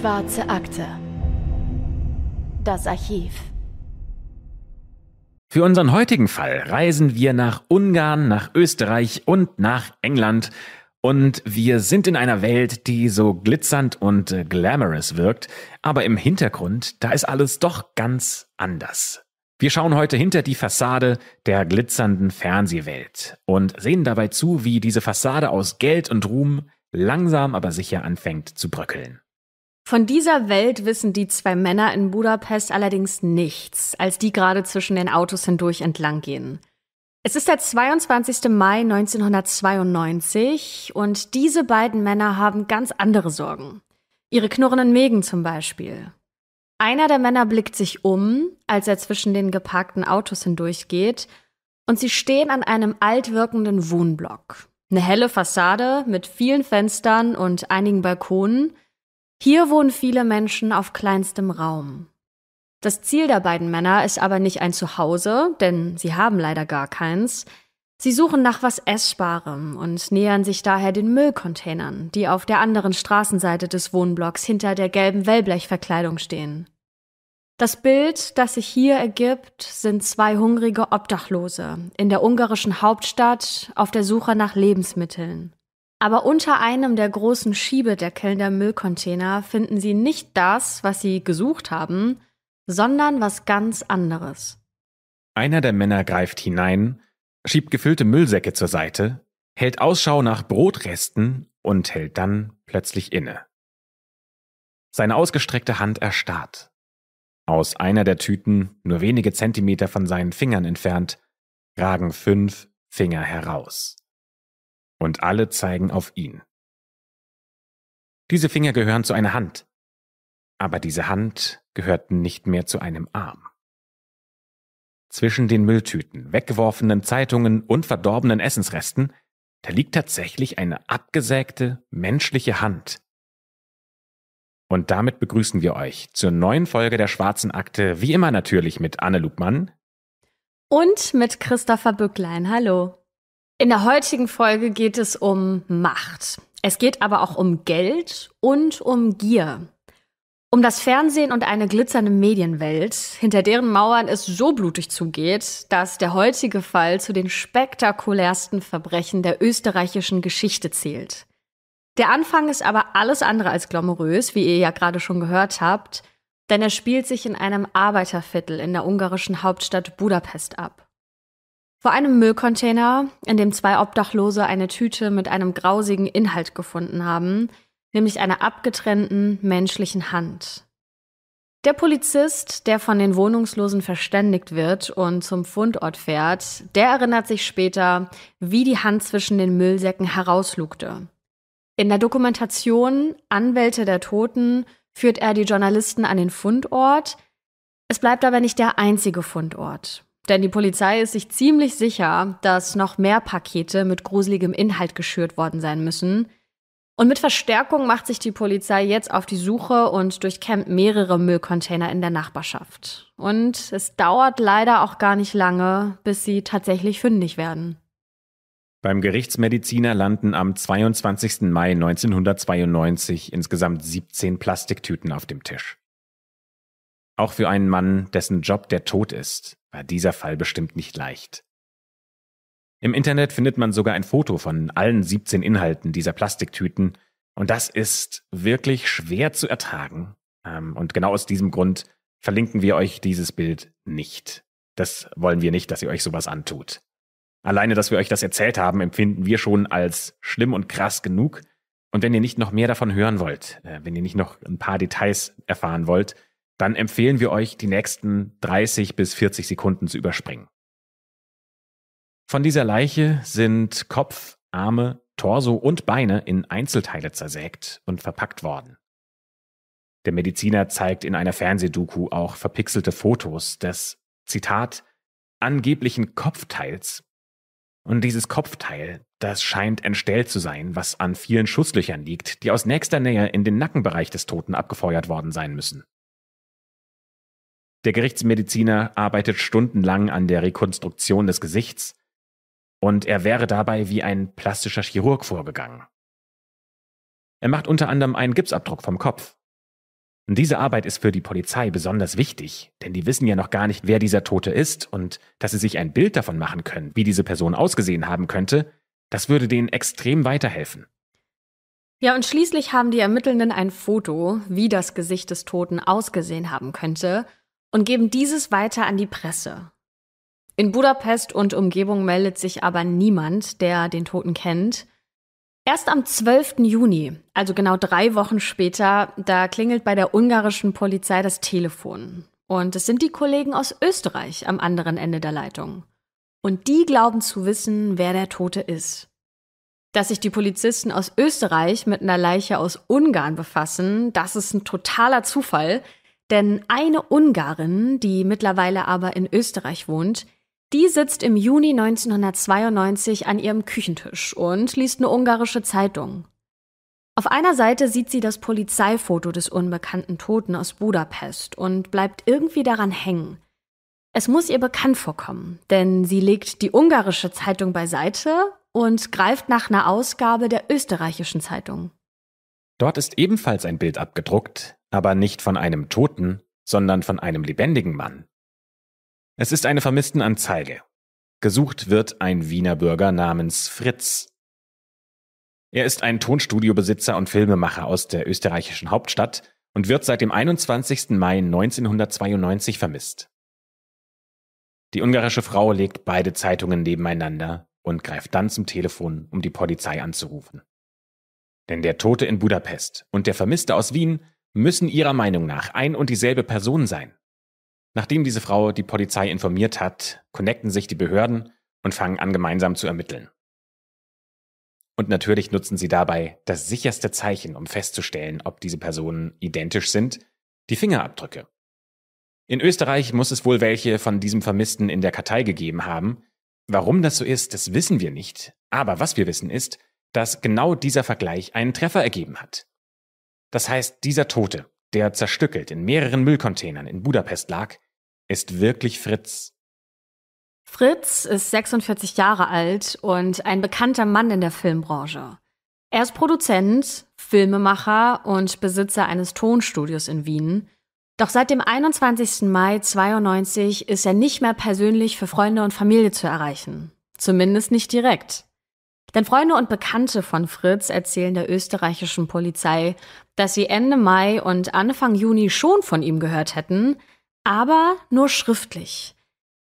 Schwarze Akte. Das Archiv. Für unseren heutigen Fall reisen wir nach Ungarn, nach Österreich und nach England. Und wir sind in einer Welt, die so glitzernd und äh, glamorous wirkt, aber im Hintergrund, da ist alles doch ganz anders. Wir schauen heute hinter die Fassade der glitzernden Fernsehwelt und sehen dabei zu, wie diese Fassade aus Geld und Ruhm langsam aber sicher anfängt zu bröckeln. Von dieser Welt wissen die zwei Männer in Budapest allerdings nichts, als die gerade zwischen den Autos hindurch entlang gehen. Es ist der 22. Mai 1992 und diese beiden Männer haben ganz andere Sorgen. Ihre knurrenden Mägen zum Beispiel. Einer der Männer blickt sich um, als er zwischen den geparkten Autos hindurchgeht, und sie stehen an einem altwirkenden Wohnblock. Eine helle Fassade mit vielen Fenstern und einigen Balkonen – hier wohnen viele Menschen auf kleinstem Raum. Das Ziel der beiden Männer ist aber nicht ein Zuhause, denn sie haben leider gar keins. Sie suchen nach was Essbarem und nähern sich daher den Müllcontainern, die auf der anderen Straßenseite des Wohnblocks hinter der gelben Wellblechverkleidung stehen. Das Bild, das sich hier ergibt, sind zwei hungrige Obdachlose in der ungarischen Hauptstadt auf der Suche nach Lebensmitteln. Aber unter einem der großen Schiebedeckeln der Müllcontainer finden sie nicht das, was sie gesucht haben, sondern was ganz anderes. Einer der Männer greift hinein, schiebt gefüllte Müllsäcke zur Seite, hält Ausschau nach Brotresten und hält dann plötzlich inne. Seine ausgestreckte Hand erstarrt. Aus einer der Tüten, nur wenige Zentimeter von seinen Fingern entfernt, ragen fünf Finger heraus und alle zeigen auf ihn. Diese Finger gehören zu einer Hand, aber diese Hand gehört nicht mehr zu einem Arm. Zwischen den Mülltüten, weggeworfenen Zeitungen und verdorbenen Essensresten, da liegt tatsächlich eine abgesägte menschliche Hand. Und damit begrüßen wir euch zur neuen Folge der Schwarzen Akte, wie immer natürlich mit Anne Lubmann und mit Christopher Bücklein. Hallo. In der heutigen Folge geht es um Macht. Es geht aber auch um Geld und um Gier. Um das Fernsehen und eine glitzernde Medienwelt, hinter deren Mauern es so blutig zugeht, dass der heutige Fall zu den spektakulärsten Verbrechen der österreichischen Geschichte zählt. Der Anfang ist aber alles andere als glamourös, wie ihr ja gerade schon gehört habt, denn er spielt sich in einem Arbeiterviertel in der ungarischen Hauptstadt Budapest ab. Vor einem Müllcontainer, in dem zwei Obdachlose eine Tüte mit einem grausigen Inhalt gefunden haben, nämlich einer abgetrennten menschlichen Hand. Der Polizist, der von den Wohnungslosen verständigt wird und zum Fundort fährt, der erinnert sich später, wie die Hand zwischen den Müllsäcken herauslugte. In der Dokumentation Anwälte der Toten führt er die Journalisten an den Fundort. Es bleibt aber nicht der einzige Fundort. Denn die Polizei ist sich ziemlich sicher, dass noch mehr Pakete mit gruseligem Inhalt geschürt worden sein müssen. Und mit Verstärkung macht sich die Polizei jetzt auf die Suche und durchkämmt mehrere Müllcontainer in der Nachbarschaft. Und es dauert leider auch gar nicht lange, bis sie tatsächlich fündig werden. Beim Gerichtsmediziner landen am 22. Mai 1992 insgesamt 17 Plastiktüten auf dem Tisch. Auch für einen Mann, dessen Job der Tod ist, war dieser Fall bestimmt nicht leicht. Im Internet findet man sogar ein Foto von allen 17 Inhalten dieser Plastiktüten, und das ist wirklich schwer zu ertragen. Ähm, und genau aus diesem Grund verlinken wir euch dieses Bild nicht. Das wollen wir nicht, dass ihr euch sowas antut. Alleine, dass wir euch das erzählt haben, empfinden wir schon als schlimm und krass genug. Und wenn ihr nicht noch mehr davon hören wollt, äh, wenn ihr nicht noch ein paar Details erfahren wollt, dann empfehlen wir euch, die nächsten 30 bis 40 Sekunden zu überspringen. Von dieser Leiche sind Kopf, Arme, Torso und Beine in Einzelteile zersägt und verpackt worden. Der Mediziner zeigt in einer Fernsehdoku auch verpixelte Fotos des, Zitat, angeblichen Kopfteils. Und dieses Kopfteil, das scheint entstellt zu sein, was an vielen Schusslöchern liegt, die aus nächster Nähe in den Nackenbereich des Toten abgefeuert worden sein müssen. Der Gerichtsmediziner arbeitet stundenlang an der Rekonstruktion des Gesichts und er wäre dabei wie ein plastischer Chirurg vorgegangen. Er macht unter anderem einen Gipsabdruck vom Kopf. Und diese Arbeit ist für die Polizei besonders wichtig, denn die wissen ja noch gar nicht, wer dieser Tote ist und dass sie sich ein Bild davon machen können, wie diese Person ausgesehen haben könnte, das würde denen extrem weiterhelfen. Ja, und schließlich haben die Ermittelnden ein Foto, wie das Gesicht des Toten ausgesehen haben könnte, und geben dieses weiter an die Presse. In Budapest und Umgebung meldet sich aber niemand, der den Toten kennt. Erst am 12. Juni, also genau drei Wochen später, da klingelt bei der ungarischen Polizei das Telefon. Und es sind die Kollegen aus Österreich am anderen Ende der Leitung. Und die glauben zu wissen, wer der Tote ist. Dass sich die Polizisten aus Österreich mit einer Leiche aus Ungarn befassen, das ist ein totaler Zufall, denn eine Ungarin, die mittlerweile aber in Österreich wohnt, die sitzt im Juni 1992 an ihrem Küchentisch und liest eine ungarische Zeitung. Auf einer Seite sieht sie das Polizeifoto des unbekannten Toten aus Budapest und bleibt irgendwie daran hängen. Es muss ihr bekannt vorkommen, denn sie legt die ungarische Zeitung beiseite und greift nach einer Ausgabe der österreichischen Zeitung. Dort ist ebenfalls ein Bild abgedruckt, aber nicht von einem toten, sondern von einem lebendigen Mann. Es ist eine Vermisstenanzeige. Gesucht wird ein Wiener Bürger namens Fritz. Er ist ein Tonstudiobesitzer und Filmemacher aus der österreichischen Hauptstadt und wird seit dem 21. Mai 1992 vermisst. Die ungarische Frau legt beide Zeitungen nebeneinander und greift dann zum Telefon, um die Polizei anzurufen. Denn der Tote in Budapest und der Vermisste aus Wien müssen ihrer Meinung nach ein und dieselbe Person sein. Nachdem diese Frau die Polizei informiert hat, connecten sich die Behörden und fangen an, gemeinsam zu ermitteln. Und natürlich nutzen sie dabei das sicherste Zeichen, um festzustellen, ob diese Personen identisch sind, die Fingerabdrücke. In Österreich muss es wohl welche von diesem Vermissten in der Kartei gegeben haben. Warum das so ist, das wissen wir nicht. Aber was wir wissen ist, dass genau dieser Vergleich einen Treffer ergeben hat. Das heißt, dieser Tote, der zerstückelt in mehreren Müllcontainern in Budapest lag, ist wirklich Fritz. Fritz ist 46 Jahre alt und ein bekannter Mann in der Filmbranche. Er ist Produzent, Filmemacher und Besitzer eines Tonstudios in Wien. Doch seit dem 21. Mai 92 ist er nicht mehr persönlich für Freunde und Familie zu erreichen. Zumindest nicht direkt. Denn Freunde und Bekannte von Fritz erzählen der österreichischen Polizei, dass sie Ende Mai und Anfang Juni schon von ihm gehört hätten, aber nur schriftlich.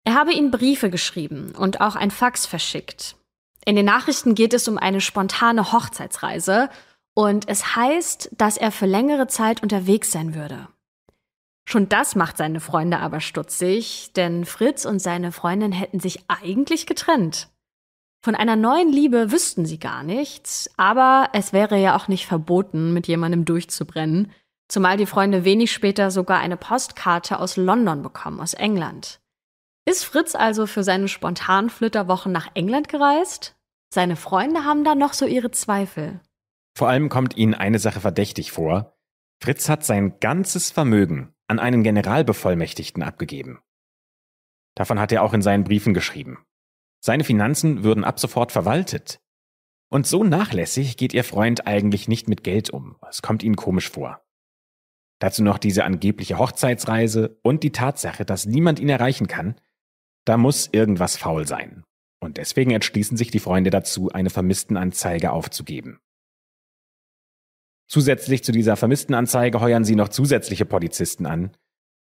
Er habe ihnen Briefe geschrieben und auch ein Fax verschickt. In den Nachrichten geht es um eine spontane Hochzeitsreise und es heißt, dass er für längere Zeit unterwegs sein würde. Schon das macht seine Freunde aber stutzig, denn Fritz und seine Freundin hätten sich eigentlich getrennt. Von einer neuen Liebe wüssten sie gar nichts, aber es wäre ja auch nicht verboten, mit jemandem durchzubrennen, zumal die Freunde wenig später sogar eine Postkarte aus London bekommen, aus England. Ist Fritz also für seine spontanen Flitterwochen nach England gereist? Seine Freunde haben da noch so ihre Zweifel. Vor allem kommt ihnen eine Sache verdächtig vor. Fritz hat sein ganzes Vermögen an einen Generalbevollmächtigten abgegeben. Davon hat er auch in seinen Briefen geschrieben. Seine Finanzen würden ab sofort verwaltet. Und so nachlässig geht ihr Freund eigentlich nicht mit Geld um. Es kommt ihnen komisch vor. Dazu noch diese angebliche Hochzeitsreise und die Tatsache, dass niemand ihn erreichen kann. Da muss irgendwas faul sein. Und deswegen entschließen sich die Freunde dazu, eine Vermisstenanzeige aufzugeben. Zusätzlich zu dieser Vermisstenanzeige heuern sie noch zusätzliche Polizisten an,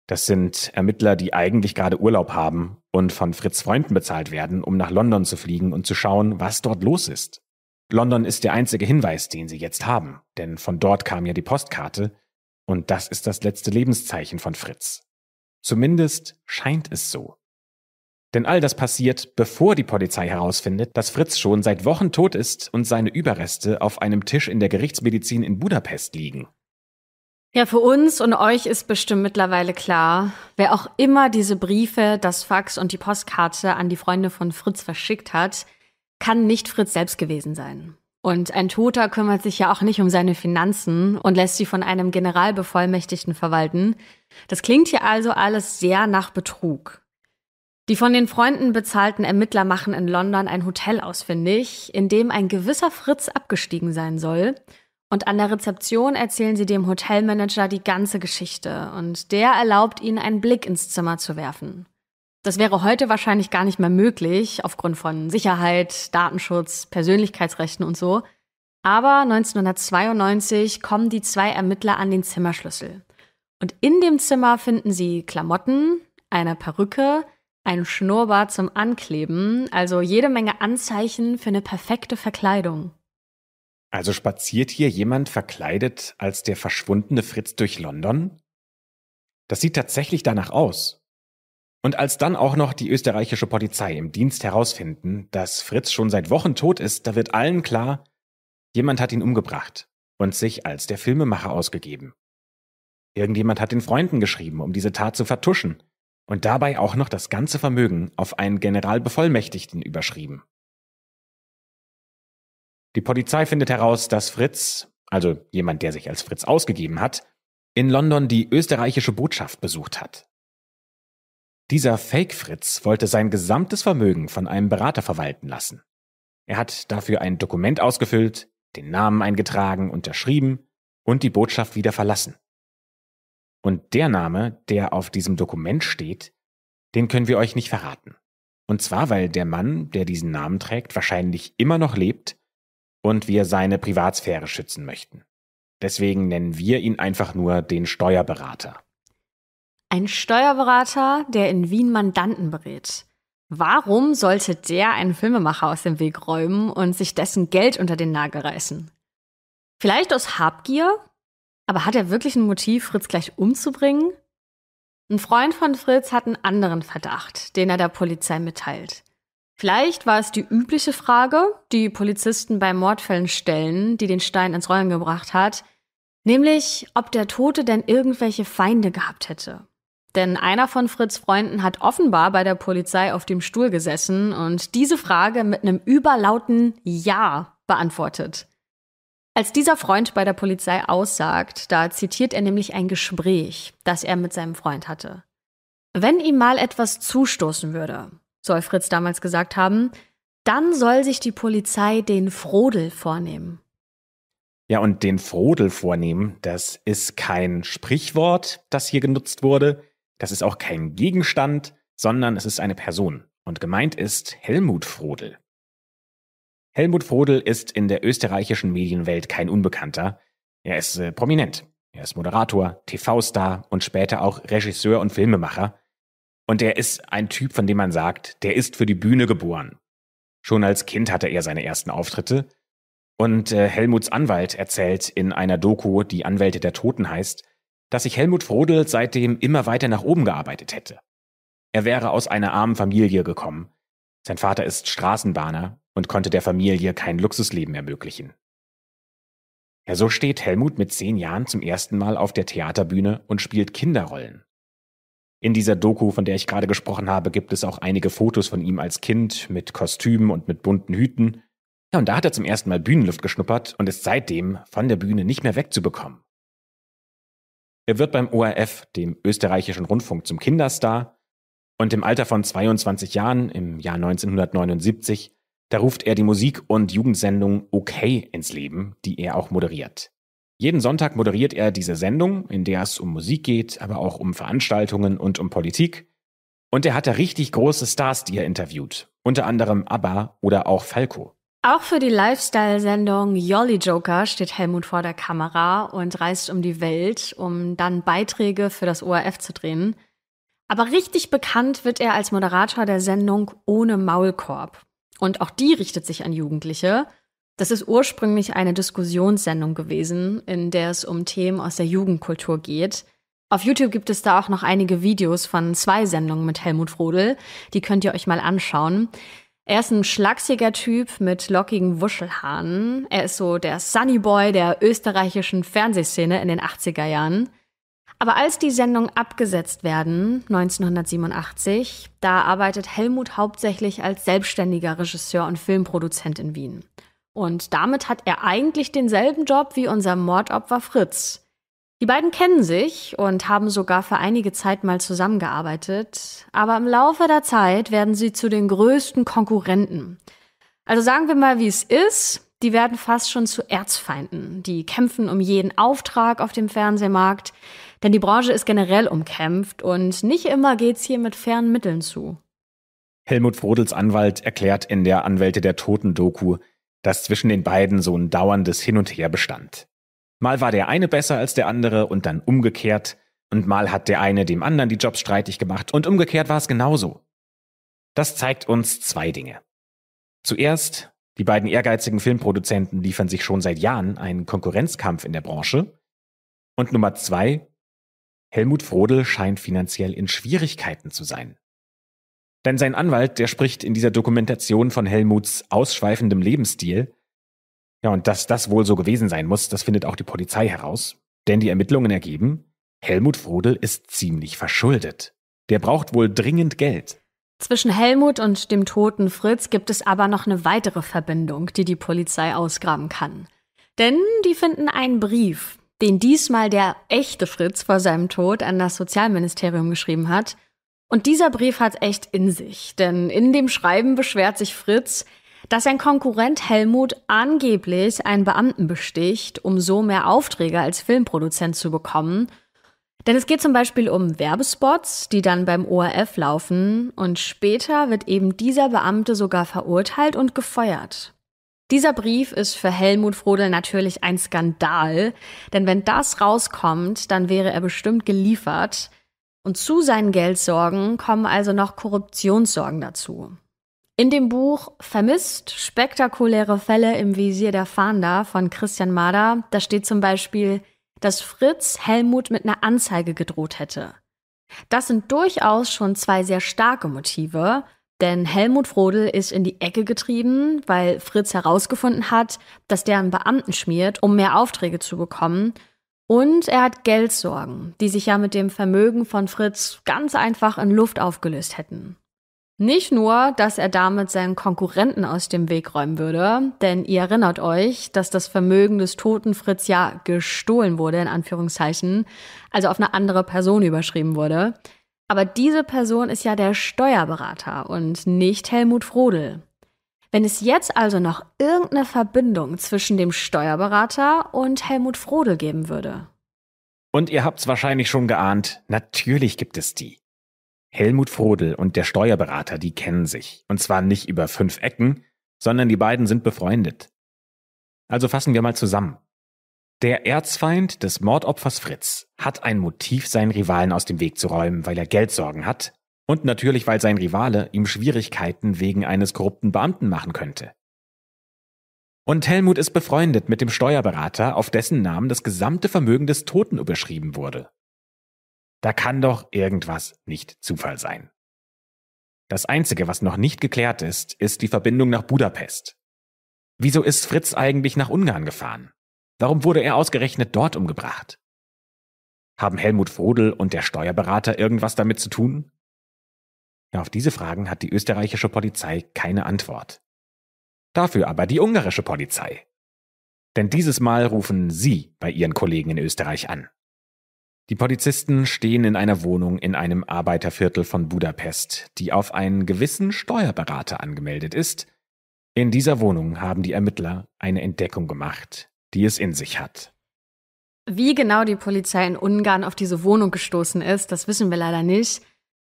das sind Ermittler, die eigentlich gerade Urlaub haben und von Fritz Freunden bezahlt werden, um nach London zu fliegen und zu schauen, was dort los ist. London ist der einzige Hinweis, den sie jetzt haben, denn von dort kam ja die Postkarte, und das ist das letzte Lebenszeichen von Fritz. Zumindest scheint es so. Denn all das passiert, bevor die Polizei herausfindet, dass Fritz schon seit Wochen tot ist und seine Überreste auf einem Tisch in der Gerichtsmedizin in Budapest liegen. Ja, für uns und euch ist bestimmt mittlerweile klar, wer auch immer diese Briefe, das Fax und die Postkarte an die Freunde von Fritz verschickt hat, kann nicht Fritz selbst gewesen sein. Und ein Toter kümmert sich ja auch nicht um seine Finanzen und lässt sie von einem Generalbevollmächtigten verwalten. Das klingt hier also alles sehr nach Betrug. Die von den Freunden bezahlten Ermittler machen in London ein Hotel ausfindig, in dem ein gewisser Fritz abgestiegen sein soll – und an der Rezeption erzählen sie dem Hotelmanager die ganze Geschichte und der erlaubt ihnen einen Blick ins Zimmer zu werfen. Das wäre heute wahrscheinlich gar nicht mehr möglich aufgrund von Sicherheit, Datenschutz, Persönlichkeitsrechten und so. Aber 1992 kommen die zwei Ermittler an den Zimmerschlüssel. Und in dem Zimmer finden sie Klamotten, eine Perücke, ein Schnurrbart zum Ankleben, also jede Menge Anzeichen für eine perfekte Verkleidung. Also spaziert hier jemand verkleidet als der verschwundene Fritz durch London? Das sieht tatsächlich danach aus. Und als dann auch noch die österreichische Polizei im Dienst herausfinden, dass Fritz schon seit Wochen tot ist, da wird allen klar, jemand hat ihn umgebracht und sich als der Filmemacher ausgegeben. Irgendjemand hat den Freunden geschrieben, um diese Tat zu vertuschen und dabei auch noch das ganze Vermögen auf einen Generalbevollmächtigten überschrieben. Die Polizei findet heraus, dass Fritz, also jemand, der sich als Fritz ausgegeben hat, in London die österreichische Botschaft besucht hat. Dieser Fake-Fritz wollte sein gesamtes Vermögen von einem Berater verwalten lassen. Er hat dafür ein Dokument ausgefüllt, den Namen eingetragen, unterschrieben und die Botschaft wieder verlassen. Und der Name, der auf diesem Dokument steht, den können wir euch nicht verraten. Und zwar, weil der Mann, der diesen Namen trägt, wahrscheinlich immer noch lebt und wir seine Privatsphäre schützen möchten. Deswegen nennen wir ihn einfach nur den Steuerberater. Ein Steuerberater, der in Wien Mandanten berät. Warum sollte der einen Filmemacher aus dem Weg räumen und sich dessen Geld unter den Nagel reißen? Vielleicht aus Habgier? Aber hat er wirklich ein Motiv, Fritz gleich umzubringen? Ein Freund von Fritz hat einen anderen Verdacht, den er der Polizei mitteilt. Vielleicht war es die übliche Frage, die Polizisten bei Mordfällen stellen, die den Stein ins Rollen gebracht hat, nämlich ob der Tote denn irgendwelche Feinde gehabt hätte. Denn einer von Fritz Freunden hat offenbar bei der Polizei auf dem Stuhl gesessen und diese Frage mit einem überlauten Ja beantwortet. Als dieser Freund bei der Polizei aussagt, da zitiert er nämlich ein Gespräch, das er mit seinem Freund hatte. Wenn ihm mal etwas zustoßen würde, soll Fritz damals gesagt haben, dann soll sich die Polizei den Frodel vornehmen. Ja, und den Frodel vornehmen, das ist kein Sprichwort, das hier genutzt wurde, das ist auch kein Gegenstand, sondern es ist eine Person. Und gemeint ist Helmut Frodel. Helmut Frodel ist in der österreichischen Medienwelt kein Unbekannter. Er ist äh, prominent. Er ist Moderator, TV-Star und später auch Regisseur und Filmemacher. Und er ist ein Typ, von dem man sagt, der ist für die Bühne geboren. Schon als Kind hatte er seine ersten Auftritte. Und äh, Helmuts Anwalt erzählt in einer Doku, die Anwälte der Toten heißt, dass sich Helmut Frodel seitdem immer weiter nach oben gearbeitet hätte. Er wäre aus einer armen Familie gekommen. Sein Vater ist Straßenbahner und konnte der Familie kein Luxusleben ermöglichen. Ja, so steht Helmut mit zehn Jahren zum ersten Mal auf der Theaterbühne und spielt Kinderrollen. In dieser Doku, von der ich gerade gesprochen habe, gibt es auch einige Fotos von ihm als Kind mit Kostümen und mit bunten Hüten. Ja, und da hat er zum ersten Mal Bühnenluft geschnuppert und ist seitdem von der Bühne nicht mehr wegzubekommen. Er wird beim ORF, dem österreichischen Rundfunk, zum Kinderstar und im Alter von 22 Jahren, im Jahr 1979, da ruft er die Musik- und Jugendsendung OK ins Leben, die er auch moderiert. Jeden Sonntag moderiert er diese Sendung, in der es um Musik geht, aber auch um Veranstaltungen und um Politik. Und er hat da richtig große Stars, die er interviewt. Unter anderem ABBA oder auch Falco. Auch für die Lifestyle-Sendung Jolly Joker steht Helmut vor der Kamera und reist um die Welt, um dann Beiträge für das ORF zu drehen. Aber richtig bekannt wird er als Moderator der Sendung Ohne Maulkorb. Und auch die richtet sich an Jugendliche – das ist ursprünglich eine Diskussionssendung gewesen, in der es um Themen aus der Jugendkultur geht. Auf YouTube gibt es da auch noch einige Videos von zwei Sendungen mit Helmut Frodel. Die könnt ihr euch mal anschauen. Er ist ein schlagsiger Typ mit lockigen Wuschelhaaren. Er ist so der Sunny Boy der österreichischen Fernsehszene in den 80er Jahren. Aber als die Sendungen abgesetzt werden, 1987, da arbeitet Helmut hauptsächlich als selbstständiger Regisseur und Filmproduzent in Wien. Und damit hat er eigentlich denselben Job wie unser Mordopfer Fritz. Die beiden kennen sich und haben sogar für einige Zeit mal zusammengearbeitet, aber im Laufe der Zeit werden sie zu den größten Konkurrenten. Also sagen wir mal, wie es ist, die werden fast schon zu Erzfeinden. Die kämpfen um jeden Auftrag auf dem Fernsehmarkt, denn die Branche ist generell umkämpft und nicht immer geht's hier mit fairen Mitteln zu. Helmut Frodels Anwalt erklärt in der Anwälte der Toten Doku, dass zwischen den beiden so ein dauerndes Hin und Her bestand. Mal war der eine besser als der andere und dann umgekehrt, und mal hat der eine dem anderen die Jobs streitig gemacht und umgekehrt war es genauso. Das zeigt uns zwei Dinge. Zuerst, die beiden ehrgeizigen Filmproduzenten liefern sich schon seit Jahren einen Konkurrenzkampf in der Branche. Und Nummer zwei, Helmut Frodel scheint finanziell in Schwierigkeiten zu sein. Denn sein Anwalt, der spricht in dieser Dokumentation von Helmuts ausschweifendem Lebensstil. Ja, und dass das wohl so gewesen sein muss, das findet auch die Polizei heraus. Denn die Ermittlungen ergeben, Helmut Frodel ist ziemlich verschuldet. Der braucht wohl dringend Geld. Zwischen Helmut und dem toten Fritz gibt es aber noch eine weitere Verbindung, die die Polizei ausgraben kann. Denn die finden einen Brief, den diesmal der echte Fritz vor seinem Tod an das Sozialministerium geschrieben hat, und dieser Brief hat echt in sich, denn in dem Schreiben beschwert sich Fritz, dass sein Konkurrent Helmut angeblich einen Beamten besticht, um so mehr Aufträge als Filmproduzent zu bekommen. Denn es geht zum Beispiel um Werbespots, die dann beim ORF laufen, und später wird eben dieser Beamte sogar verurteilt und gefeuert. Dieser Brief ist für Helmut Frodel natürlich ein Skandal, denn wenn das rauskommt, dann wäre er bestimmt geliefert. Und zu seinen Geldsorgen kommen also noch Korruptionssorgen dazu. In dem Buch Vermisst, spektakuläre Fälle im Visier der Fahnder von Christian Mader, da steht zum Beispiel, dass Fritz Helmut mit einer Anzeige gedroht hätte. Das sind durchaus schon zwei sehr starke Motive, denn Helmut Frodel ist in die Ecke getrieben, weil Fritz herausgefunden hat, dass der einen Beamten schmiert, um mehr Aufträge zu bekommen und er hat Geldsorgen, die sich ja mit dem Vermögen von Fritz ganz einfach in Luft aufgelöst hätten. Nicht nur, dass er damit seinen Konkurrenten aus dem Weg räumen würde, denn ihr erinnert euch, dass das Vermögen des toten Fritz ja gestohlen wurde, in Anführungszeichen, also auf eine andere Person überschrieben wurde. Aber diese Person ist ja der Steuerberater und nicht Helmut Frodel. Wenn es jetzt also noch irgendeine Verbindung zwischen dem Steuerberater und Helmut Frodel geben würde. Und ihr habt's wahrscheinlich schon geahnt, natürlich gibt es die. Helmut Frodel und der Steuerberater, die kennen sich. Und zwar nicht über fünf Ecken, sondern die beiden sind befreundet. Also fassen wir mal zusammen. Der Erzfeind des Mordopfers Fritz hat ein Motiv, seinen Rivalen aus dem Weg zu räumen, weil er Geldsorgen hat und natürlich, weil sein Rivale ihm Schwierigkeiten wegen eines korrupten Beamten machen könnte. Und Helmut ist befreundet mit dem Steuerberater, auf dessen Namen das gesamte Vermögen des Toten überschrieben wurde. Da kann doch irgendwas nicht Zufall sein. Das Einzige, was noch nicht geklärt ist, ist die Verbindung nach Budapest. Wieso ist Fritz eigentlich nach Ungarn gefahren? Warum wurde er ausgerechnet dort umgebracht? Haben Helmut Frodel und der Steuerberater irgendwas damit zu tun? auf diese Fragen hat die österreichische Polizei keine Antwort. Dafür aber die ungarische Polizei. Denn dieses Mal rufen sie bei ihren Kollegen in Österreich an. Die Polizisten stehen in einer Wohnung in einem Arbeiterviertel von Budapest, die auf einen gewissen Steuerberater angemeldet ist. In dieser Wohnung haben die Ermittler eine Entdeckung gemacht, die es in sich hat. Wie genau die Polizei in Ungarn auf diese Wohnung gestoßen ist, das wissen wir leider nicht.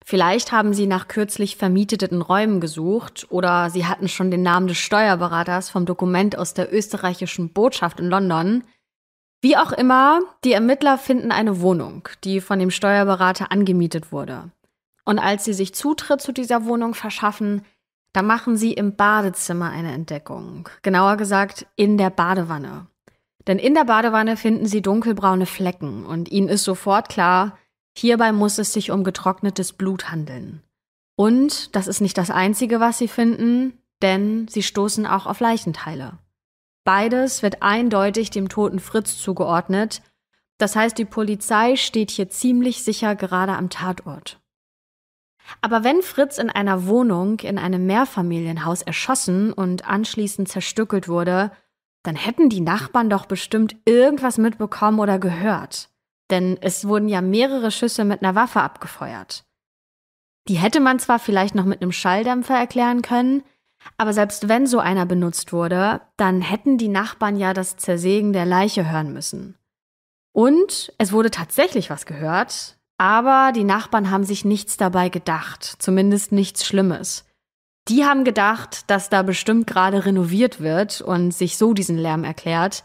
Vielleicht haben Sie nach kürzlich vermieteten Räumen gesucht oder Sie hatten schon den Namen des Steuerberaters vom Dokument aus der österreichischen Botschaft in London. Wie auch immer, die Ermittler finden eine Wohnung, die von dem Steuerberater angemietet wurde. Und als sie sich Zutritt zu dieser Wohnung verschaffen, da machen sie im Badezimmer eine Entdeckung. Genauer gesagt, in der Badewanne. Denn in der Badewanne finden sie dunkelbraune Flecken und ihnen ist sofort klar, Hierbei muss es sich um getrocknetes Blut handeln. Und das ist nicht das Einzige, was sie finden, denn sie stoßen auch auf Leichenteile. Beides wird eindeutig dem toten Fritz zugeordnet, das heißt die Polizei steht hier ziemlich sicher gerade am Tatort. Aber wenn Fritz in einer Wohnung in einem Mehrfamilienhaus erschossen und anschließend zerstückelt wurde, dann hätten die Nachbarn doch bestimmt irgendwas mitbekommen oder gehört. Denn es wurden ja mehrere Schüsse mit einer Waffe abgefeuert. Die hätte man zwar vielleicht noch mit einem Schalldämpfer erklären können, aber selbst wenn so einer benutzt wurde, dann hätten die Nachbarn ja das Zersägen der Leiche hören müssen. Und es wurde tatsächlich was gehört, aber die Nachbarn haben sich nichts dabei gedacht, zumindest nichts Schlimmes. Die haben gedacht, dass da bestimmt gerade renoviert wird und sich so diesen Lärm erklärt.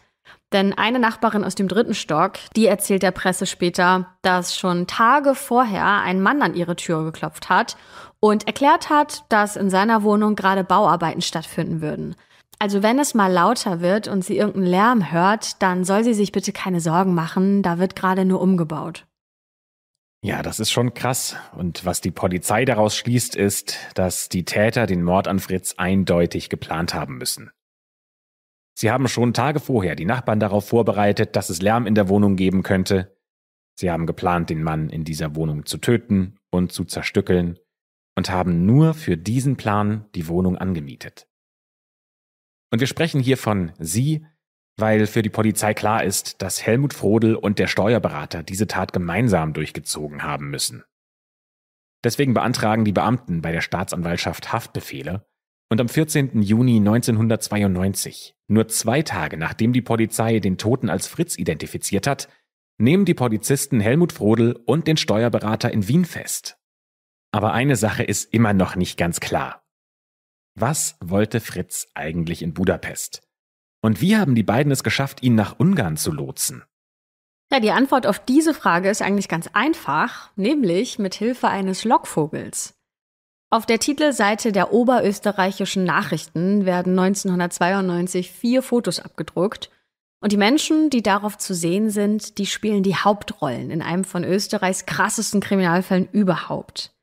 Denn eine Nachbarin aus dem dritten Stock, die erzählt der Presse später, dass schon Tage vorher ein Mann an ihre Tür geklopft hat und erklärt hat, dass in seiner Wohnung gerade Bauarbeiten stattfinden würden. Also wenn es mal lauter wird und sie irgendeinen Lärm hört, dann soll sie sich bitte keine Sorgen machen, da wird gerade nur umgebaut. Ja, das ist schon krass. Und was die Polizei daraus schließt, ist, dass die Täter den Mord an Fritz eindeutig geplant haben müssen. Sie haben schon Tage vorher die Nachbarn darauf vorbereitet, dass es Lärm in der Wohnung geben könnte. Sie haben geplant, den Mann in dieser Wohnung zu töten und zu zerstückeln und haben nur für diesen Plan die Wohnung angemietet. Und wir sprechen hier von Sie, weil für die Polizei klar ist, dass Helmut Frodel und der Steuerberater diese Tat gemeinsam durchgezogen haben müssen. Deswegen beantragen die Beamten bei der Staatsanwaltschaft Haftbefehle und am 14. Juni 1992 nur zwei Tage nachdem die Polizei den Toten als Fritz identifiziert hat, nehmen die Polizisten Helmut Frodel und den Steuerberater in Wien fest. Aber eine Sache ist immer noch nicht ganz klar. Was wollte Fritz eigentlich in Budapest? Und wie haben die beiden es geschafft, ihn nach Ungarn zu lotsen? Ja, die Antwort auf diese Frage ist eigentlich ganz einfach, nämlich mit Hilfe eines Lockvogels. Auf der Titelseite der oberösterreichischen Nachrichten werden 1992 vier Fotos abgedruckt. Und die Menschen, die darauf zu sehen sind, die spielen die Hauptrollen in einem von Österreichs krassesten Kriminalfällen überhaupt.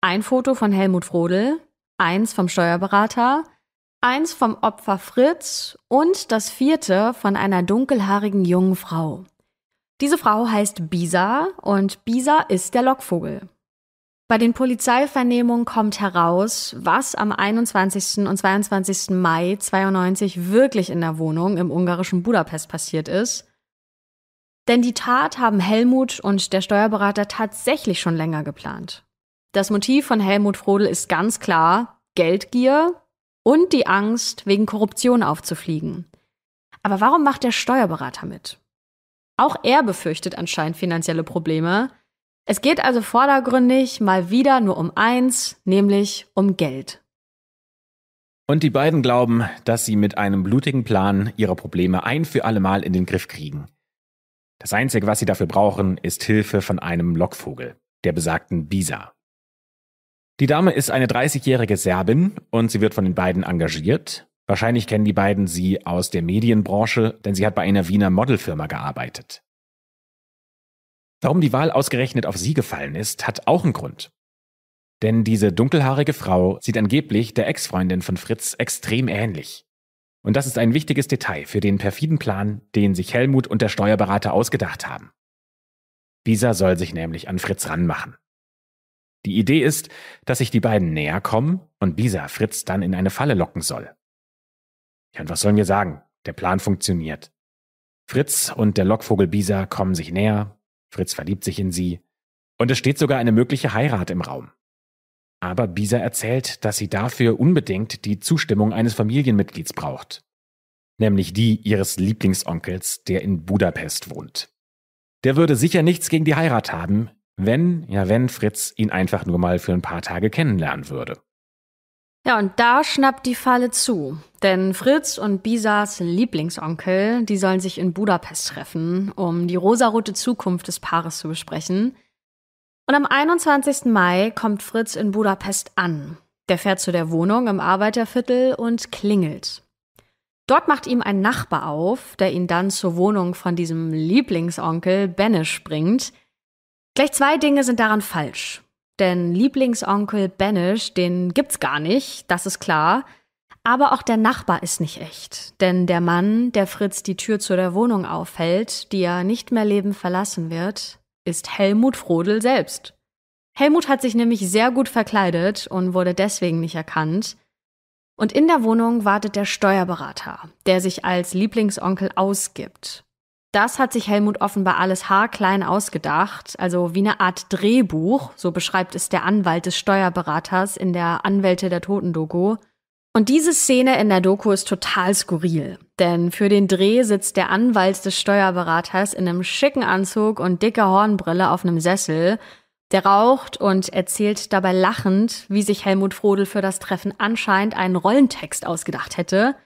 Ein Foto von Helmut Frodel, eins vom Steuerberater, eins vom Opfer Fritz und das vierte von einer dunkelhaarigen jungen Frau. Diese Frau heißt Bisa und Bisa ist der Lockvogel. Bei den Polizeivernehmungen kommt heraus, was am 21. und 22. Mai 92 wirklich in der Wohnung im ungarischen Budapest passiert ist. Denn die Tat haben Helmut und der Steuerberater tatsächlich schon länger geplant. Das Motiv von Helmut Frodel ist ganz klar Geldgier und die Angst, wegen Korruption aufzufliegen. Aber warum macht der Steuerberater mit? Auch er befürchtet anscheinend finanzielle Probleme, es geht also vordergründig mal wieder nur um eins, nämlich um Geld. Und die beiden glauben, dass sie mit einem blutigen Plan ihre Probleme ein für allemal in den Griff kriegen. Das Einzige, was sie dafür brauchen, ist Hilfe von einem Lockvogel, der besagten Bisa. Die Dame ist eine 30-jährige Serbin und sie wird von den beiden engagiert. Wahrscheinlich kennen die beiden sie aus der Medienbranche, denn sie hat bei einer Wiener Modelfirma gearbeitet. Warum die Wahl ausgerechnet auf sie gefallen ist, hat auch einen Grund. Denn diese dunkelhaarige Frau sieht angeblich der Ex-Freundin von Fritz extrem ähnlich. Und das ist ein wichtiges Detail für den perfiden Plan, den sich Helmut und der Steuerberater ausgedacht haben. Dieser soll sich nämlich an Fritz ranmachen. Die Idee ist, dass sich die beiden näher kommen und dieser Fritz dann in eine Falle locken soll. Ja, und was sollen wir sagen? Der Plan funktioniert. Fritz und der Lockvogel Bisa kommen sich näher Fritz verliebt sich in sie und es steht sogar eine mögliche Heirat im Raum. Aber Bisa erzählt, dass sie dafür unbedingt die Zustimmung eines Familienmitglieds braucht, nämlich die ihres Lieblingsonkels, der in Budapest wohnt. Der würde sicher nichts gegen die Heirat haben, wenn, ja wenn Fritz ihn einfach nur mal für ein paar Tage kennenlernen würde. Ja, und da schnappt die Falle zu. Denn Fritz und Bisas Lieblingsonkel, die sollen sich in Budapest treffen, um die rosarote Zukunft des Paares zu besprechen. Und am 21. Mai kommt Fritz in Budapest an. Der fährt zu der Wohnung im Arbeiterviertel und klingelt. Dort macht ihm ein Nachbar auf, der ihn dann zur Wohnung von diesem Lieblingsonkel Benne springt. Gleich zwei Dinge sind daran falsch. Denn Lieblingsonkel Banish, den gibt's gar nicht, das ist klar. Aber auch der Nachbar ist nicht echt. Denn der Mann, der Fritz die Tür zu der Wohnung aufhält, die er nicht mehr leben verlassen wird, ist Helmut Frodel selbst. Helmut hat sich nämlich sehr gut verkleidet und wurde deswegen nicht erkannt. Und in der Wohnung wartet der Steuerberater, der sich als Lieblingsonkel ausgibt. Das hat sich Helmut offenbar alles haarklein ausgedacht, also wie eine Art Drehbuch, so beschreibt es der Anwalt des Steuerberaters in der Anwälte der Toten-Doku. Und diese Szene in der Doku ist total skurril, denn für den Dreh sitzt der Anwalt des Steuerberaters in einem schicken Anzug und dicker Hornbrille auf einem Sessel, der raucht und erzählt dabei lachend, wie sich Helmut Frodel für das Treffen anscheinend einen Rollentext ausgedacht hätte –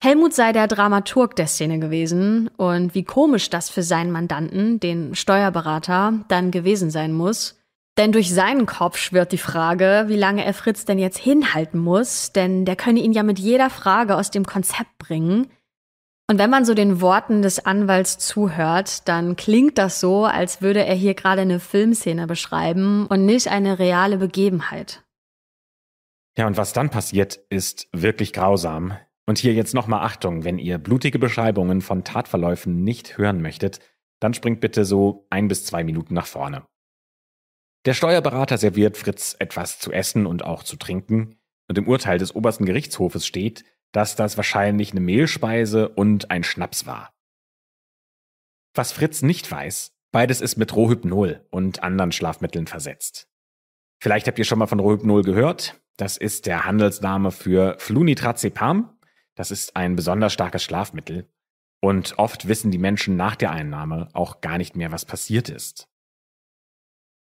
Helmut sei der Dramaturg der Szene gewesen und wie komisch das für seinen Mandanten, den Steuerberater, dann gewesen sein muss. Denn durch seinen Kopf schwirrt die Frage, wie lange er Fritz denn jetzt hinhalten muss, denn der könne ihn ja mit jeder Frage aus dem Konzept bringen. Und wenn man so den Worten des Anwalts zuhört, dann klingt das so, als würde er hier gerade eine Filmszene beschreiben und nicht eine reale Begebenheit. Ja, und was dann passiert, ist wirklich grausam. Und hier jetzt nochmal Achtung, wenn ihr blutige Beschreibungen von Tatverläufen nicht hören möchtet, dann springt bitte so ein bis zwei Minuten nach vorne. Der Steuerberater serviert Fritz etwas zu essen und auch zu trinken, und im Urteil des obersten Gerichtshofes steht, dass das wahrscheinlich eine Mehlspeise und ein Schnaps war. Was Fritz nicht weiß, beides ist mit Rohhypnol und anderen Schlafmitteln versetzt. Vielleicht habt ihr schon mal von Rohhypnol gehört. Das ist der Handelsname für Flunitrazepam das ist ein besonders starkes Schlafmittel. Und oft wissen die Menschen nach der Einnahme auch gar nicht mehr, was passiert ist.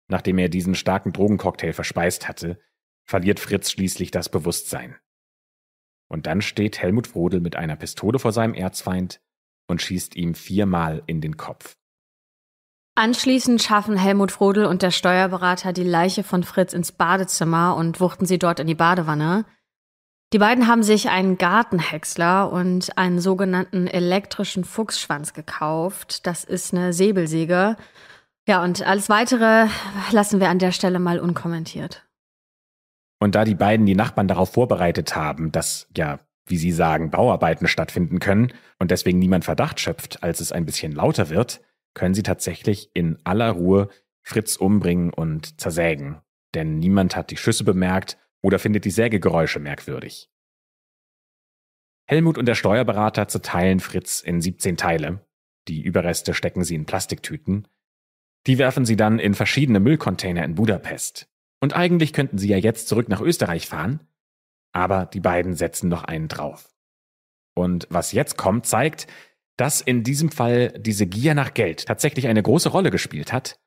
Nachdem er diesen starken Drogencocktail verspeist hatte, verliert Fritz schließlich das Bewusstsein. Und dann steht Helmut Frodel mit einer Pistole vor seinem Erzfeind und schießt ihm viermal in den Kopf. Anschließend schaffen Helmut Frodel und der Steuerberater die Leiche von Fritz ins Badezimmer und wuchten sie dort in die Badewanne. Die beiden haben sich einen Gartenhäcksler und einen sogenannten elektrischen Fuchsschwanz gekauft. Das ist eine Säbelsäge. Ja, und alles weitere lassen wir an der Stelle mal unkommentiert. Und da die beiden die Nachbarn darauf vorbereitet haben, dass ja, wie sie sagen, Bauarbeiten stattfinden können und deswegen niemand Verdacht schöpft, als es ein bisschen lauter wird, können sie tatsächlich in aller Ruhe Fritz umbringen und zersägen. Denn niemand hat die Schüsse bemerkt oder findet die Sägegeräusche merkwürdig. Helmut und der Steuerberater zerteilen Fritz in 17 Teile. Die Überreste stecken sie in Plastiktüten. Die werfen sie dann in verschiedene Müllcontainer in Budapest. Und eigentlich könnten sie ja jetzt zurück nach Österreich fahren, aber die beiden setzen noch einen drauf. Und was jetzt kommt, zeigt, dass in diesem Fall diese Gier nach Geld tatsächlich eine große Rolle gespielt hat,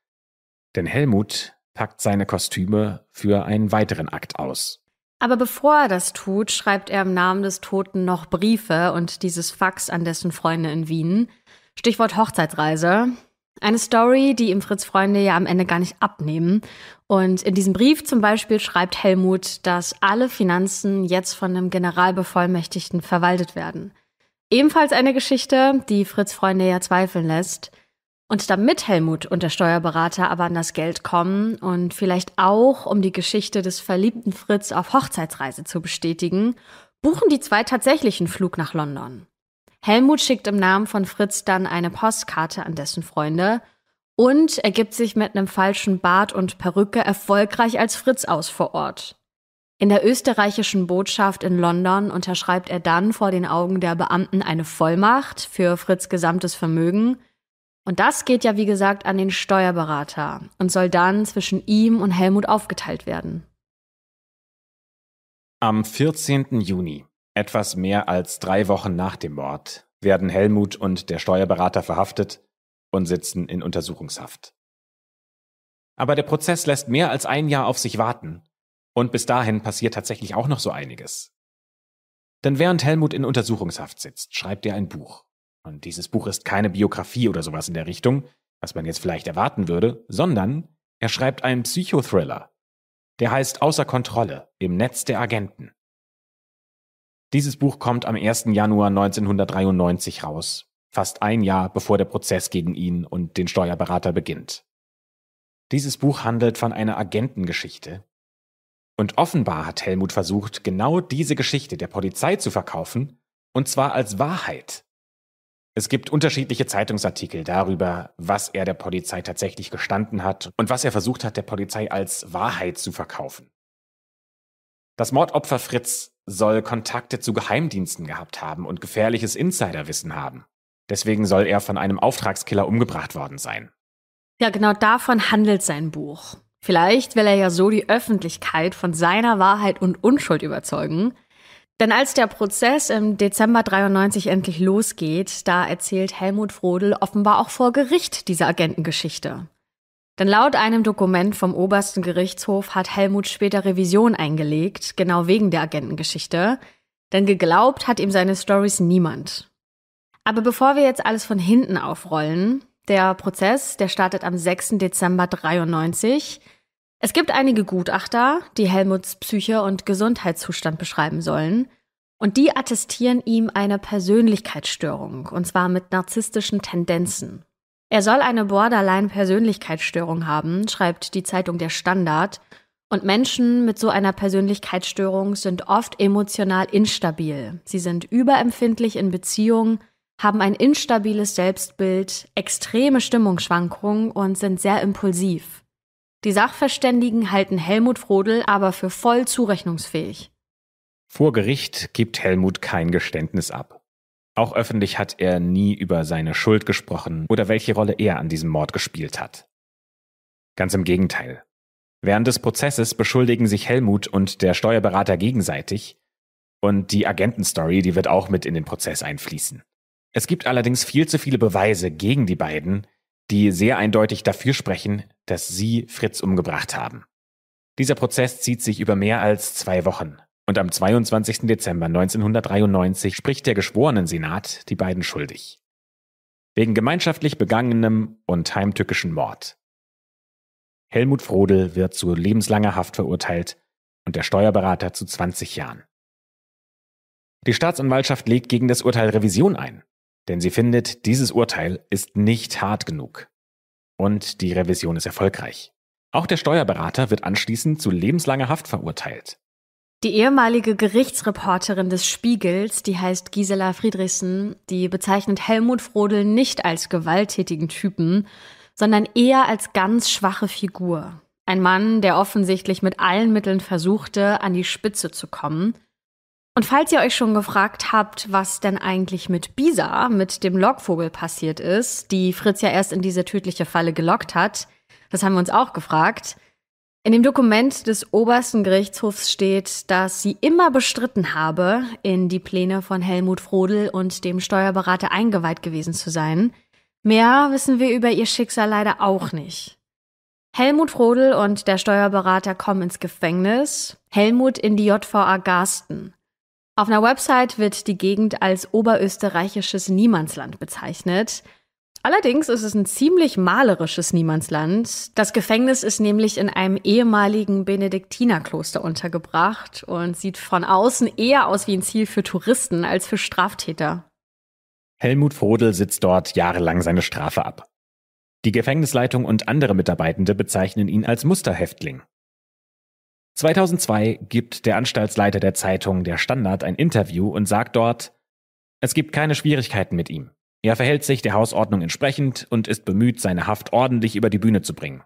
denn Helmut packt seine Kostüme für einen weiteren Akt aus. Aber bevor er das tut, schreibt er im Namen des Toten noch Briefe und dieses Fax an dessen Freunde in Wien. Stichwort Hochzeitsreise. Eine Story, die ihm Fritz Freunde ja am Ende gar nicht abnehmen. Und in diesem Brief zum Beispiel schreibt Helmut, dass alle Finanzen jetzt von einem Generalbevollmächtigten verwaltet werden. Ebenfalls eine Geschichte, die Fritz Freunde ja zweifeln lässt. Und damit Helmut und der Steuerberater aber an das Geld kommen und vielleicht auch, um die Geschichte des verliebten Fritz auf Hochzeitsreise zu bestätigen, buchen die zwei tatsächlich einen Flug nach London. Helmut schickt im Namen von Fritz dann eine Postkarte an dessen Freunde und ergibt sich mit einem falschen Bart und Perücke erfolgreich als Fritz aus vor Ort. In der österreichischen Botschaft in London unterschreibt er dann vor den Augen der Beamten eine Vollmacht für Fritz gesamtes Vermögen und das geht ja, wie gesagt, an den Steuerberater und soll dann zwischen ihm und Helmut aufgeteilt werden. Am 14. Juni, etwas mehr als drei Wochen nach dem Mord, werden Helmut und der Steuerberater verhaftet und sitzen in Untersuchungshaft. Aber der Prozess lässt mehr als ein Jahr auf sich warten. Und bis dahin passiert tatsächlich auch noch so einiges. Denn während Helmut in Untersuchungshaft sitzt, schreibt er ein Buch. Und dieses Buch ist keine Biografie oder sowas in der Richtung, was man jetzt vielleicht erwarten würde, sondern er schreibt einen Psychothriller. Der heißt Außer Kontrolle im Netz der Agenten. Dieses Buch kommt am 1. Januar 1993 raus, fast ein Jahr bevor der Prozess gegen ihn und den Steuerberater beginnt. Dieses Buch handelt von einer Agentengeschichte. Und offenbar hat Helmut versucht, genau diese Geschichte der Polizei zu verkaufen, und zwar als Wahrheit. Es gibt unterschiedliche Zeitungsartikel darüber, was er der Polizei tatsächlich gestanden hat und was er versucht hat, der Polizei als Wahrheit zu verkaufen. Das Mordopfer Fritz soll Kontakte zu Geheimdiensten gehabt haben und gefährliches Insiderwissen haben. Deswegen soll er von einem Auftragskiller umgebracht worden sein. Ja, genau davon handelt sein Buch. Vielleicht will er ja so die Öffentlichkeit von seiner Wahrheit und Unschuld überzeugen, denn als der Prozess im Dezember 93 endlich losgeht, da erzählt Helmut Frodel offenbar auch vor Gericht diese Agentengeschichte. Denn laut einem Dokument vom obersten Gerichtshof hat Helmut später Revision eingelegt, genau wegen der Agentengeschichte, denn geglaubt hat ihm seine Stories niemand. Aber bevor wir jetzt alles von hinten aufrollen, der Prozess, der startet am 6. Dezember 93 es gibt einige Gutachter, die Helmuts Psyche und Gesundheitszustand beschreiben sollen, und die attestieren ihm eine Persönlichkeitsstörung, und zwar mit narzisstischen Tendenzen. Er soll eine Borderline-Persönlichkeitsstörung haben, schreibt die Zeitung Der Standard, und Menschen mit so einer Persönlichkeitsstörung sind oft emotional instabil. Sie sind überempfindlich in Beziehungen, haben ein instabiles Selbstbild, extreme Stimmungsschwankungen und sind sehr impulsiv. Die Sachverständigen halten Helmut Frodel aber für voll zurechnungsfähig. Vor Gericht gibt Helmut kein Geständnis ab. Auch öffentlich hat er nie über seine Schuld gesprochen oder welche Rolle er an diesem Mord gespielt hat. Ganz im Gegenteil. Während des Prozesses beschuldigen sich Helmut und der Steuerberater gegenseitig, und die Agentenstory, die wird auch mit in den Prozess einfließen. Es gibt allerdings viel zu viele Beweise gegen die beiden, die sehr eindeutig dafür sprechen, dass sie Fritz umgebracht haben. Dieser Prozess zieht sich über mehr als zwei Wochen. Und am 22. Dezember 1993 spricht der geschworenen Senat die beiden schuldig. Wegen gemeinschaftlich begangenem und heimtückischen Mord. Helmut Frodel wird zu lebenslanger Haft verurteilt und der Steuerberater zu 20 Jahren. Die Staatsanwaltschaft legt gegen das Urteil Revision ein denn sie findet, dieses Urteil ist nicht hart genug. Und die Revision ist erfolgreich. Auch der Steuerberater wird anschließend zu lebenslanger Haft verurteilt. Die ehemalige Gerichtsreporterin des Spiegels, die heißt Gisela Friedrichsen, die bezeichnet Helmut Frodel nicht als gewalttätigen Typen, sondern eher als ganz schwache Figur. Ein Mann, der offensichtlich mit allen Mitteln versuchte, an die Spitze zu kommen – und falls ihr euch schon gefragt habt, was denn eigentlich mit Bisa, mit dem Lockvogel passiert ist, die Fritz ja erst in diese tödliche Falle gelockt hat, das haben wir uns auch gefragt. In dem Dokument des obersten Gerichtshofs steht, dass sie immer bestritten habe, in die Pläne von Helmut Frodel und dem Steuerberater eingeweiht gewesen zu sein. Mehr wissen wir über ihr Schicksal leider auch nicht. Helmut Frodel und der Steuerberater kommen ins Gefängnis, Helmut in die JVA Garsten. Auf einer Website wird die Gegend als oberösterreichisches Niemandsland bezeichnet. Allerdings ist es ein ziemlich malerisches Niemandsland. Das Gefängnis ist nämlich in einem ehemaligen Benediktinerkloster untergebracht und sieht von außen eher aus wie ein Ziel für Touristen als für Straftäter. Helmut Frodel sitzt dort jahrelang seine Strafe ab. Die Gefängnisleitung und andere Mitarbeitende bezeichnen ihn als Musterhäftling. 2002 gibt der Anstaltsleiter der Zeitung Der Standard ein Interview und sagt dort, es gibt keine Schwierigkeiten mit ihm. Er verhält sich der Hausordnung entsprechend und ist bemüht, seine Haft ordentlich über die Bühne zu bringen.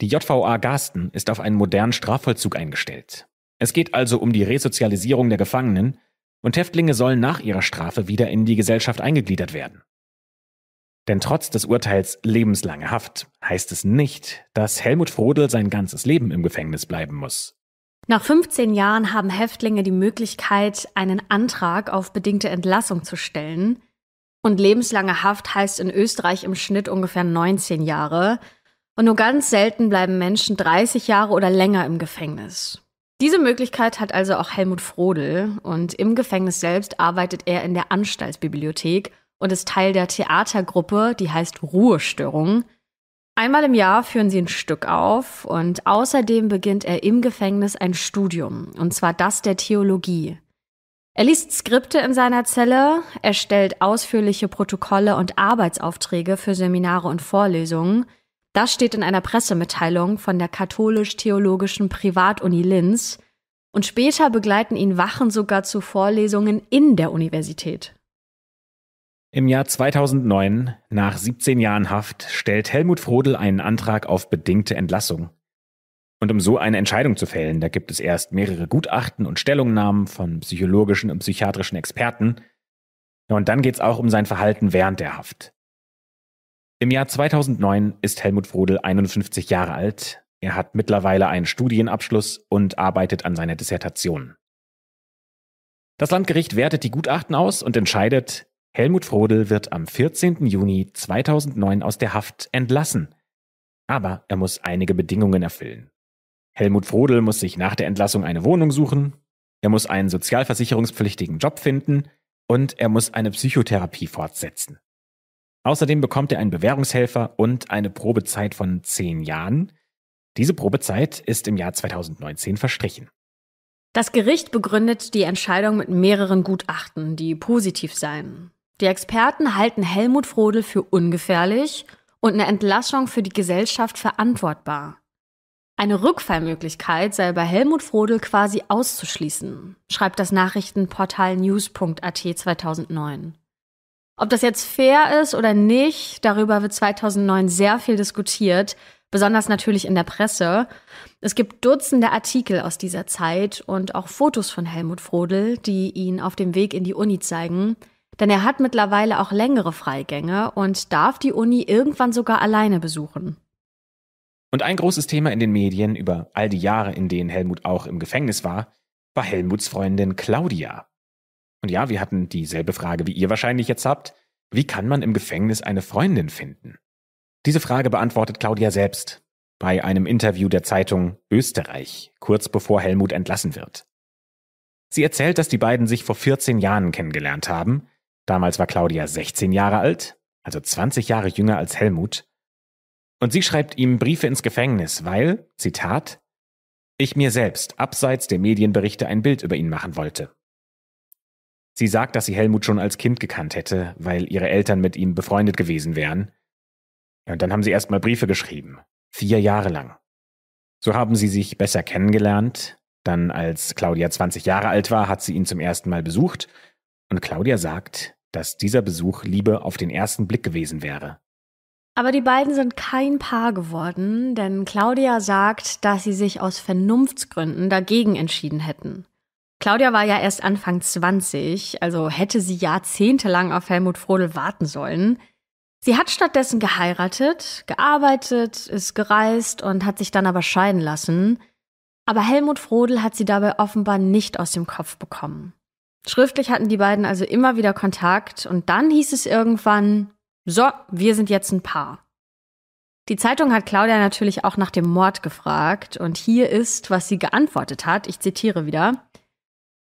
Die JVA Garsten ist auf einen modernen Strafvollzug eingestellt. Es geht also um die Resozialisierung der Gefangenen und Häftlinge sollen nach ihrer Strafe wieder in die Gesellschaft eingegliedert werden. Denn trotz des Urteils lebenslange Haft heißt es nicht, dass Helmut Frodel sein ganzes Leben im Gefängnis bleiben muss. Nach 15 Jahren haben Häftlinge die Möglichkeit, einen Antrag auf bedingte Entlassung zu stellen. Und lebenslange Haft heißt in Österreich im Schnitt ungefähr 19 Jahre. Und nur ganz selten bleiben Menschen 30 Jahre oder länger im Gefängnis. Diese Möglichkeit hat also auch Helmut Frodel und im Gefängnis selbst arbeitet er in der Anstaltsbibliothek und ist Teil der Theatergruppe, die heißt Ruhestörung. Einmal im Jahr führen sie ein Stück auf und außerdem beginnt er im Gefängnis ein Studium, und zwar das der Theologie. Er liest Skripte in seiner Zelle, erstellt ausführliche Protokolle und Arbeitsaufträge für Seminare und Vorlesungen. Das steht in einer Pressemitteilung von der katholisch-theologischen Privatuni Linz. Und später begleiten ihn Wachen sogar zu Vorlesungen in der Universität. Im Jahr 2009, nach 17 Jahren Haft, stellt Helmut Frodel einen Antrag auf bedingte Entlassung. Und um so eine Entscheidung zu fällen, da gibt es erst mehrere Gutachten und Stellungnahmen von psychologischen und psychiatrischen Experten. Und dann geht es auch um sein Verhalten während der Haft. Im Jahr 2009 ist Helmut Frodel 51 Jahre alt. Er hat mittlerweile einen Studienabschluss und arbeitet an seiner Dissertation. Das Landgericht wertet die Gutachten aus und entscheidet, Helmut Frodel wird am 14. Juni 2009 aus der Haft entlassen. Aber er muss einige Bedingungen erfüllen. Helmut Frodel muss sich nach der Entlassung eine Wohnung suchen, er muss einen sozialversicherungspflichtigen Job finden und er muss eine Psychotherapie fortsetzen. Außerdem bekommt er einen Bewährungshelfer und eine Probezeit von zehn Jahren. Diese Probezeit ist im Jahr 2019 verstrichen. Das Gericht begründet die Entscheidung mit mehreren Gutachten, die positiv seien. Die Experten halten Helmut Frodel für ungefährlich und eine Entlassung für die Gesellschaft verantwortbar. Eine Rückfallmöglichkeit sei bei Helmut Frodel quasi auszuschließen, schreibt das Nachrichtenportal news.at 2009. Ob das jetzt fair ist oder nicht, darüber wird 2009 sehr viel diskutiert, besonders natürlich in der Presse. Es gibt Dutzende Artikel aus dieser Zeit und auch Fotos von Helmut Frodel, die ihn auf dem Weg in die Uni zeigen, denn er hat mittlerweile auch längere Freigänge und darf die Uni irgendwann sogar alleine besuchen. Und ein großes Thema in den Medien über all die Jahre, in denen Helmut auch im Gefängnis war, war Helmuts Freundin Claudia. Und ja, wir hatten dieselbe Frage, wie ihr wahrscheinlich jetzt habt. Wie kann man im Gefängnis eine Freundin finden? Diese Frage beantwortet Claudia selbst bei einem Interview der Zeitung Österreich, kurz bevor Helmut entlassen wird. Sie erzählt, dass die beiden sich vor 14 Jahren kennengelernt haben Damals war Claudia 16 Jahre alt, also 20 Jahre jünger als Helmut. Und sie schreibt ihm Briefe ins Gefängnis, weil, Zitat, ich mir selbst abseits der Medienberichte ein Bild über ihn machen wollte. Sie sagt, dass sie Helmut schon als Kind gekannt hätte, weil ihre Eltern mit ihm befreundet gewesen wären. Und dann haben sie erstmal Briefe geschrieben, vier Jahre lang. So haben sie sich besser kennengelernt. Dann, als Claudia 20 Jahre alt war, hat sie ihn zum ersten Mal besucht und Claudia sagt, dass dieser Besuch Liebe auf den ersten Blick gewesen wäre. Aber die beiden sind kein Paar geworden, denn Claudia sagt, dass sie sich aus Vernunftsgründen dagegen entschieden hätten. Claudia war ja erst Anfang 20, also hätte sie jahrzehntelang auf Helmut Frodel warten sollen. Sie hat stattdessen geheiratet, gearbeitet, ist gereist und hat sich dann aber scheiden lassen. Aber Helmut Frodel hat sie dabei offenbar nicht aus dem Kopf bekommen. Schriftlich hatten die beiden also immer wieder Kontakt und dann hieß es irgendwann, so, wir sind jetzt ein Paar. Die Zeitung hat Claudia natürlich auch nach dem Mord gefragt und hier ist, was sie geantwortet hat. Ich zitiere wieder.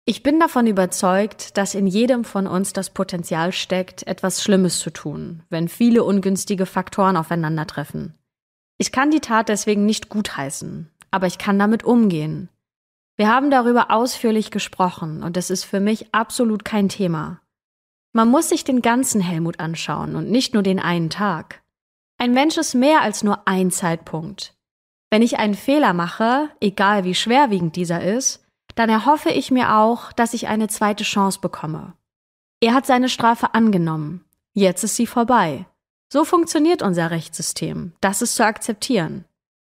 Ich bin davon überzeugt, dass in jedem von uns das Potenzial steckt, etwas Schlimmes zu tun, wenn viele ungünstige Faktoren aufeinandertreffen. Ich kann die Tat deswegen nicht gutheißen, aber ich kann damit umgehen. Wir haben darüber ausführlich gesprochen und es ist für mich absolut kein Thema. Man muss sich den ganzen Helmut anschauen und nicht nur den einen Tag. Ein Mensch ist mehr als nur ein Zeitpunkt. Wenn ich einen Fehler mache, egal wie schwerwiegend dieser ist, dann erhoffe ich mir auch, dass ich eine zweite Chance bekomme. Er hat seine Strafe angenommen. Jetzt ist sie vorbei. So funktioniert unser Rechtssystem. Das ist zu akzeptieren.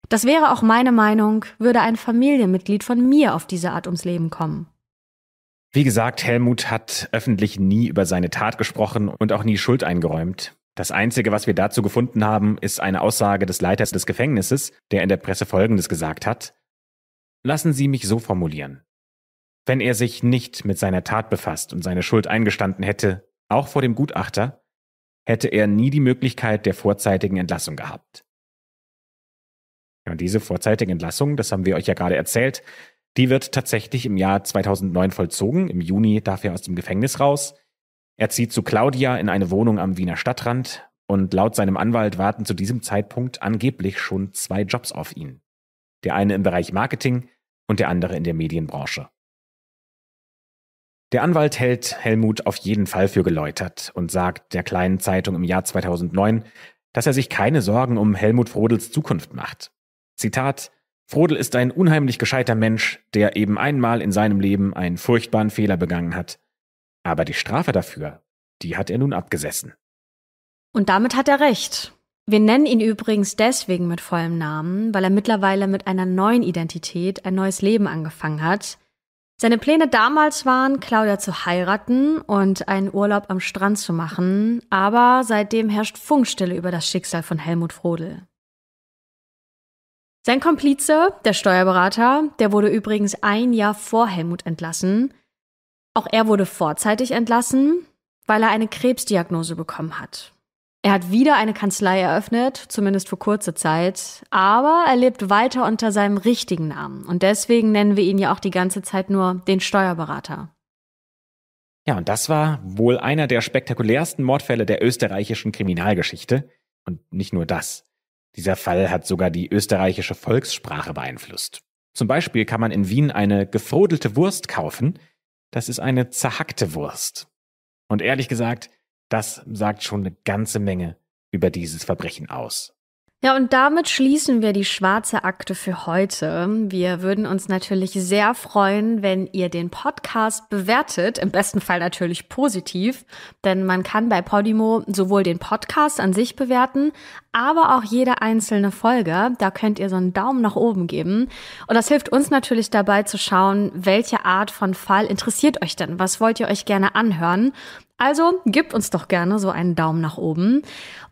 Das wäre auch meine Meinung, würde ein Familienmitglied von mir auf diese Art ums Leben kommen. Wie gesagt, Helmut hat öffentlich nie über seine Tat gesprochen und auch nie Schuld eingeräumt. Das Einzige, was wir dazu gefunden haben, ist eine Aussage des Leiters des Gefängnisses, der in der Presse Folgendes gesagt hat. Lassen Sie mich so formulieren. Wenn er sich nicht mit seiner Tat befasst und seine Schuld eingestanden hätte, auch vor dem Gutachter, hätte er nie die Möglichkeit der vorzeitigen Entlassung gehabt. Ja, und diese vorzeitige Entlassung, das haben wir euch ja gerade erzählt, die wird tatsächlich im Jahr 2009 vollzogen. Im Juni darf er aus dem Gefängnis raus. Er zieht zu Claudia in eine Wohnung am Wiener Stadtrand und laut seinem Anwalt warten zu diesem Zeitpunkt angeblich schon zwei Jobs auf ihn. Der eine im Bereich Marketing und der andere in der Medienbranche. Der Anwalt hält Helmut auf jeden Fall für geläutert und sagt der kleinen Zeitung im Jahr 2009, dass er sich keine Sorgen um Helmut Frodels Zukunft macht. Zitat, Frodel ist ein unheimlich gescheiter Mensch, der eben einmal in seinem Leben einen furchtbaren Fehler begangen hat. Aber die Strafe dafür, die hat er nun abgesessen. Und damit hat er recht. Wir nennen ihn übrigens deswegen mit vollem Namen, weil er mittlerweile mit einer neuen Identität ein neues Leben angefangen hat. Seine Pläne damals waren, Claudia zu heiraten und einen Urlaub am Strand zu machen, aber seitdem herrscht Funkstille über das Schicksal von Helmut Frodel. Sein Komplize, der Steuerberater, der wurde übrigens ein Jahr vor Helmut entlassen. Auch er wurde vorzeitig entlassen, weil er eine Krebsdiagnose bekommen hat. Er hat wieder eine Kanzlei eröffnet, zumindest für kurze Zeit, aber er lebt weiter unter seinem richtigen Namen und deswegen nennen wir ihn ja auch die ganze Zeit nur den Steuerberater. Ja, und das war wohl einer der spektakulärsten Mordfälle der österreichischen Kriminalgeschichte. Und nicht nur das. Dieser Fall hat sogar die österreichische Volkssprache beeinflusst. Zum Beispiel kann man in Wien eine gefrodelte Wurst kaufen. Das ist eine zerhackte Wurst. Und ehrlich gesagt, das sagt schon eine ganze Menge über dieses Verbrechen aus. Ja, und damit schließen wir die schwarze Akte für heute. Wir würden uns natürlich sehr freuen, wenn ihr den Podcast bewertet, im besten Fall natürlich positiv, denn man kann bei Podimo sowohl den Podcast an sich bewerten, aber auch jede einzelne Folge. Da könnt ihr so einen Daumen nach oben geben. Und das hilft uns natürlich dabei zu schauen, welche Art von Fall interessiert euch denn? Was wollt ihr euch gerne anhören? Also gebt uns doch gerne so einen Daumen nach oben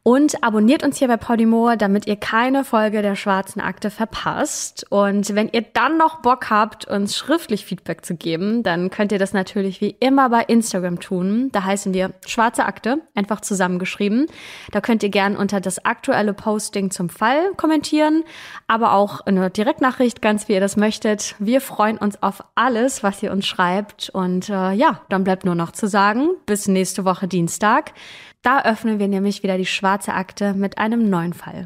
und abonniert uns hier bei Podimo, damit ihr keine Folge der Schwarzen Akte verpasst. Und wenn ihr dann noch Bock habt, uns schriftlich Feedback zu geben, dann könnt ihr das natürlich wie immer bei Instagram tun. Da heißen wir Schwarze Akte, einfach zusammengeschrieben. Da könnt ihr gerne unter das aktuelle aktuelle Posting zum Fall kommentieren, aber auch eine Direktnachricht, ganz wie ihr das möchtet. Wir freuen uns auf alles, was ihr uns schreibt. Und äh, ja, dann bleibt nur noch zu sagen, bis nächste Woche Dienstag. Da öffnen wir nämlich wieder die schwarze Akte mit einem neuen Fall.